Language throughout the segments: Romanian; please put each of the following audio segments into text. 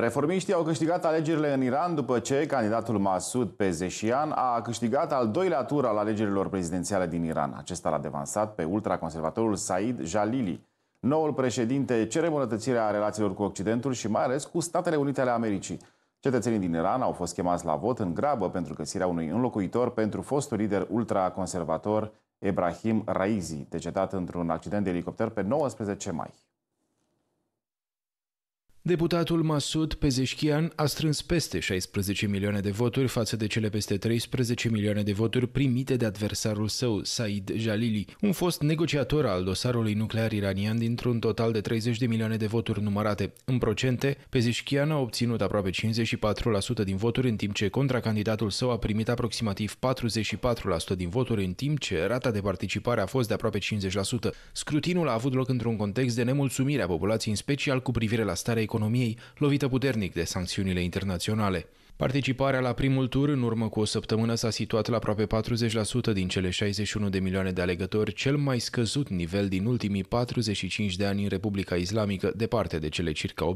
Reformiștii au câștigat alegerile în Iran după ce candidatul Masud Pezeșian a câștigat al doilea tur al alegerilor prezidențiale din Iran. Acesta l-a devansat pe ultraconservatorul Said Jalili. Noul președinte cere bunătățirea relațiilor cu Occidentul și mai ales cu Statele Unite ale Americii. Cetățenii din Iran au fost chemați la vot în grabă pentru găsirea unui înlocuitor pentru fostul lider ultraconservator Ebrahim Raizi, decedat într-un accident de elicopter pe 19 mai. Deputatul Masud Pezeșchian a strâns peste 16 milioane de voturi față de cele peste 13 milioane de voturi primite de adversarul său, Said Jalili, un fost negociator al dosarului nuclear iranian dintr-un total de 30 de milioane de voturi numărate. În procente, Pezeșchian a obținut aproape 54% din voturi, în timp ce contracandidatul său a primit aproximativ 44% din voturi, în timp ce rata de participare a fost de aproape 50%. Scrutinul a avut loc într-un context de nemulțumire a populației, în special cu privire la starea economică economiei, lovită puternic de sancțiunile internaționale. Participarea la primul tur în urmă cu o săptămână s-a situat la aproape 40% din cele 61 de milioane de alegători, cel mai scăzut nivel din ultimii 45 de ani în Republica Islamică, departe de cele circa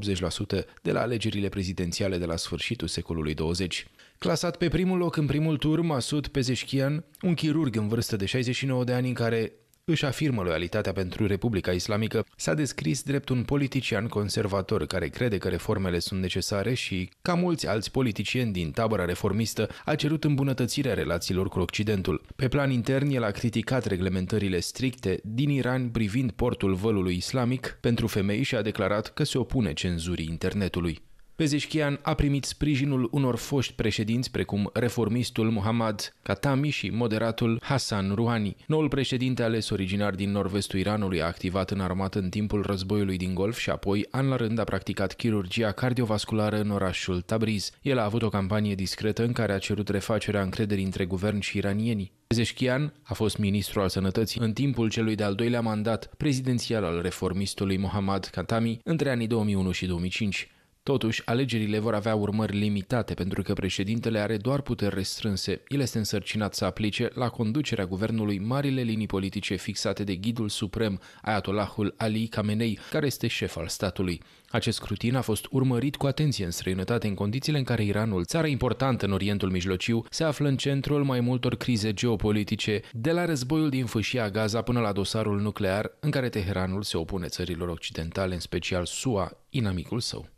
80% de la alegerile prezidențiale de la sfârșitul secolului 20. Clasat pe primul loc în primul tur, Masud Pezeșchian, un chirurg în vârstă de 69 de ani în care își afirmă loialitatea pentru Republica Islamică, s-a descris drept un politician conservator care crede că reformele sunt necesare și, ca mulți alți politicieni din tabăra reformistă, a cerut îmbunătățirea relațiilor cu Occidentul. Pe plan intern, el a criticat reglementările stricte din Iran privind portul vălului islamic pentru femei și a declarat că se opune cenzurii internetului. Pezeșchian a primit sprijinul unor foști președinți precum reformistul Mohammad Khatami și moderatul Hassan Rouhani. Noul președinte ales originar din nord-vestul Iranului a activat în armată în timpul războiului din Golf și apoi, an la rând, a practicat chirurgia cardiovasculară în orașul Tabriz. El a avut o campanie discretă în care a cerut refacerea încrederii între guvern și iranieni. Pezeșchian a fost ministru al sănătății în timpul celui de-al doilea mandat prezidențial al reformistului Mohammad Khatami între anii 2001 și 2005. Totuși, alegerile vor avea urmări limitate pentru că președintele are doar puteri restrânse. El este însărcinat să aplice la conducerea guvernului marile linii politice fixate de ghidul suprem, Ayatollahul Ali Khamenei, care este șef al statului. Acest scrutin a fost urmărit cu atenție în străinătate în condițiile în care Iranul, țară importantă în Orientul Mijlociu, se află în centrul mai multor crize geopolitice, de la războiul din fâșia Gaza până la dosarul nuclear, în care Teheranul se opune țărilor occidentale, în special SUA, inamicul său.